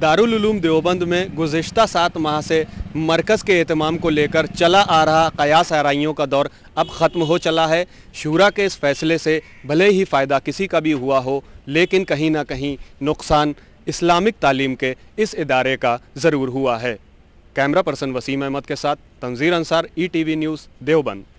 दारुलूम देवबंद में गुज्त सात माह से मरकज़ के अहतमाम को लेकर चला आ रहा कयास आरइयों का दौर अब ख़त्म हो चला है शूरा के इस फैसले से भले ही फ़ायदा किसी का भी हुआ हो लेकिन कहीं ना कहीं नुकसान इस्लामिक तालीम के इस इदारे का ज़रूर हुआ है कैमरा पर्सन वसीम अहमद के साथ Tanzeer Ansar E T V news Deoband